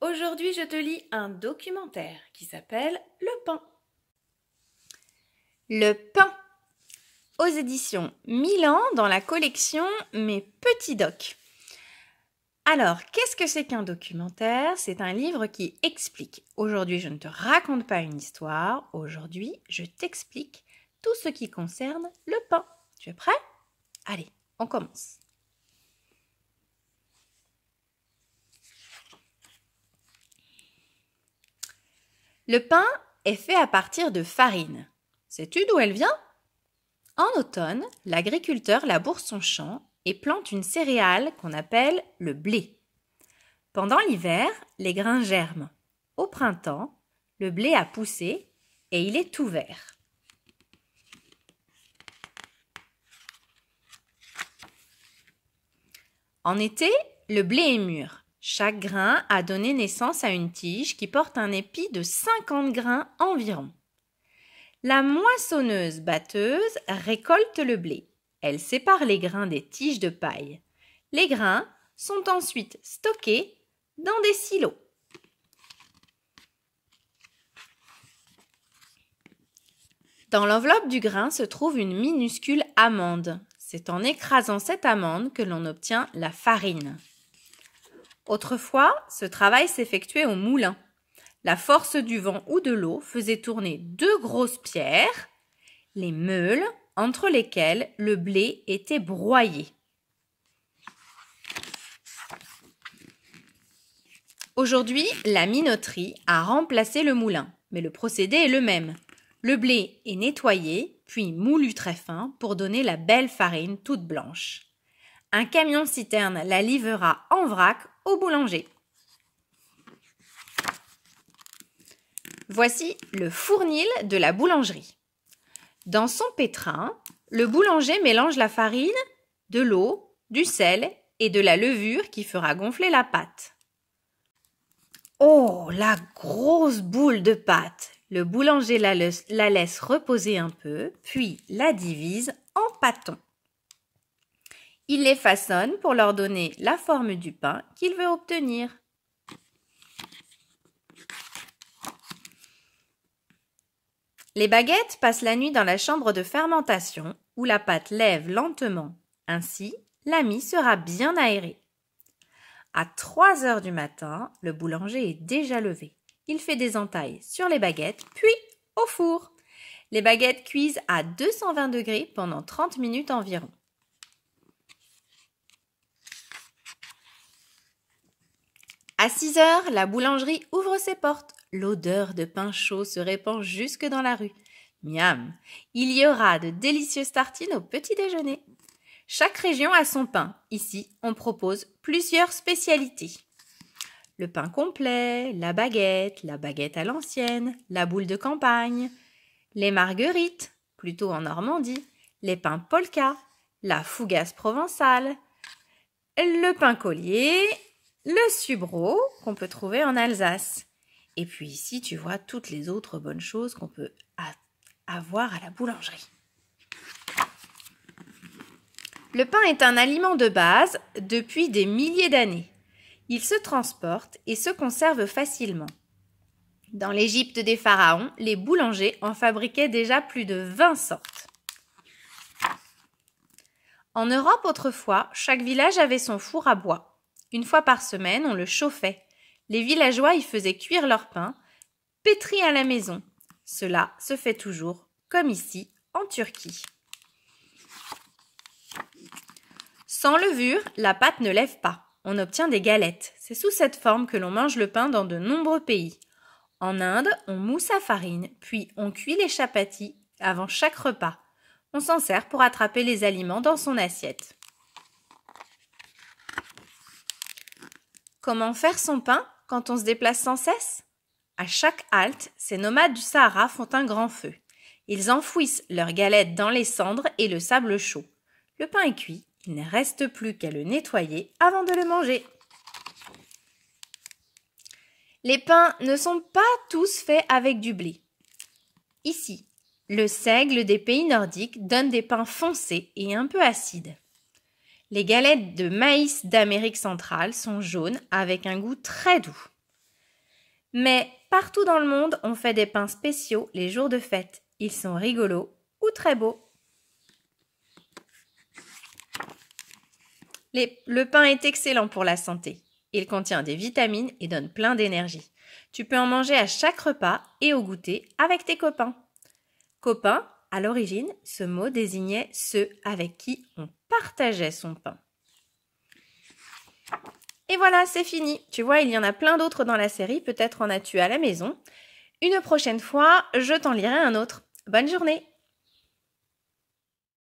Aujourd'hui je te lis un documentaire qui s'appelle Le pain. Le pain aux éditions Milan dans la collection Mes petits docs. Alors, qu'est-ce que c'est qu'un documentaire C'est un livre qui explique. Aujourd'hui, je ne te raconte pas une histoire. Aujourd'hui, je t'explique tout ce qui concerne le pain. Tu es prêt Allez, on commence. Le pain est fait à partir de farine. Sais-tu d'où elle vient En automne, l'agriculteur laboure son champ et plante une céréale qu'on appelle le blé. Pendant l'hiver, les grains germent. Au printemps, le blé a poussé et il est tout vert. En été, le blé est mûr chaque grain a donné naissance à une tige qui porte un épi de 50 grains environ. La moissonneuse batteuse récolte le blé. Elle sépare les grains des tiges de paille. Les grains sont ensuite stockés dans des silos. Dans l'enveloppe du grain se trouve une minuscule amande. C'est en écrasant cette amande que l'on obtient la farine. Autrefois, ce travail s'effectuait au moulin. La force du vent ou de l'eau faisait tourner deux grosses pierres, les meules, entre lesquelles le blé était broyé. Aujourd'hui, la minoterie a remplacé le moulin, mais le procédé est le même. Le blé est nettoyé, puis moulu très fin pour donner la belle farine toute blanche. Un camion-citerne la livrera en vrac au boulanger. Voici le fournil de la boulangerie. Dans son pétrin, le boulanger mélange la farine, de l'eau, du sel et de la levure qui fera gonfler la pâte. Oh, la grosse boule de pâte Le boulanger la, la laisse reposer un peu, puis la divise en pâtons. Il les façonne pour leur donner la forme du pain qu'il veut obtenir. Les baguettes passent la nuit dans la chambre de fermentation où la pâte lève lentement. Ainsi, la mie sera bien aérée. À 3 heures du matin, le boulanger est déjà levé. Il fait des entailles sur les baguettes, puis au four. Les baguettes cuisent à 220 degrés pendant 30 minutes environ. À 6 heures, la boulangerie ouvre ses portes. L'odeur de pain chaud se répand jusque dans la rue. Miam Il y aura de délicieuses tartines au petit déjeuner. Chaque région a son pain. Ici, on propose plusieurs spécialités. Le pain complet, la baguette, la baguette à l'ancienne, la boule de campagne, les marguerites, plutôt en Normandie, les pains polka, la fougasse provençale, le pain collier le subro qu'on peut trouver en Alsace. Et puis ici, tu vois toutes les autres bonnes choses qu'on peut avoir à la boulangerie. Le pain est un aliment de base depuis des milliers d'années. Il se transporte et se conserve facilement. Dans l'Égypte des pharaons, les boulangers en fabriquaient déjà plus de 20 sortes. En Europe autrefois, chaque village avait son four à bois une fois par semaine, on le chauffait. Les villageois y faisaient cuire leur pain, pétri à la maison. Cela se fait toujours, comme ici, en Turquie. Sans levure, la pâte ne lève pas. On obtient des galettes. C'est sous cette forme que l'on mange le pain dans de nombreux pays. En Inde, on mousse à farine, puis on cuit les chapatis avant chaque repas. On s'en sert pour attraper les aliments dans son assiette. Comment faire son pain quand on se déplace sans cesse À chaque halte, ces nomades du Sahara font un grand feu. Ils enfouissent leurs galettes dans les cendres et le sable chaud. Le pain est cuit, il ne reste plus qu'à le nettoyer avant de le manger. Les pains ne sont pas tous faits avec du blé. Ici, le seigle des pays nordiques donne des pains foncés et un peu acides. Les galettes de maïs d'Amérique centrale sont jaunes avec un goût très doux. Mais partout dans le monde, on fait des pains spéciaux les jours de fête. Ils sont rigolos ou très beaux. le pain est excellent pour la santé. Il contient des vitamines et donne plein d'énergie. Tu peux en manger à chaque repas et au goûter avec tes copains. Copains, à l'origine, ce mot désignait ceux avec qui on partageait son pain. Et voilà, c'est fini. Tu vois, il y en a plein d'autres dans la série, peut-être en as-tu à la maison. Une prochaine fois, je t'en lirai un autre. Bonne journée